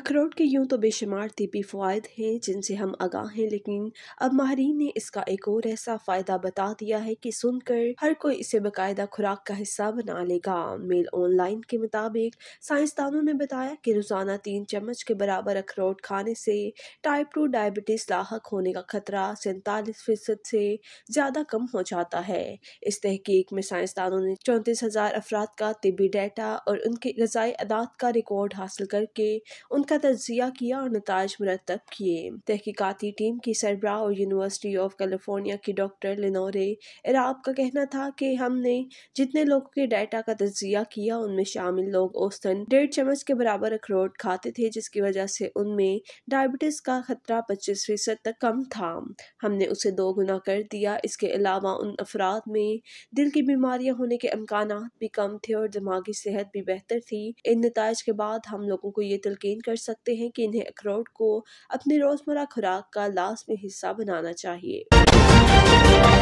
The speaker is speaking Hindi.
अखरोट के यूं तो बेशुमार तीपी फ़वाद हैं जिनसे हम आगाह हैं लेकिन अब माहरीन ने इसका एक और ऐसा फ़ायदा बता दिया है कि सुनकर हर कोई इसे बाकायदा खुराक का हिस्सा बना लेगा मेल ऑनलाइन के मुताबिक साइंसदानों ने बताया कि रोज़ाना तीन चम्मच के बराबर अखरोट खाने से टाइप टू डायबिटीज़ लाक होने का खतरा सैंतालीस फीसद से ज़्यादा कम हो जाता है इस तहकीक में साइंसदानों ने चौंतीस हज़ार अफराद का तबी डाटा और उनके गजाई अदात का रिकॉर्ड हासिल करके उन का तजिया किया और नताज मरतब किए तहकीकती टीम की सरबरा और यूनिवर्सिटी ऑफ कैलिफोर्निया की डॉक्टर लिनोरे इराब का कहना था कि हमने जितने लोगों के डाटा का तजिया किया उनमें शामिल लोग औसतन डेढ़ चम्मच के बराबर अखरोट खाते थे जिसकी वजह से उनमें डायबिटीज़ का खतरा पच्चीस फीसद तक कम था हमने उसे दो गुना कर दिया इसके अलावा उन अफराद में दिल की बीमारियां होने के अम्कान भी कम थे और दिमागी सेहत भी बेहतर थी इन नतज के बाद हम लोगों को ये तलकिन कर सकते हैं कि इन्हें अखरोट को अपनी रोज़मर्रा खुराक का लाजमी हिस्सा बनाना चाहिए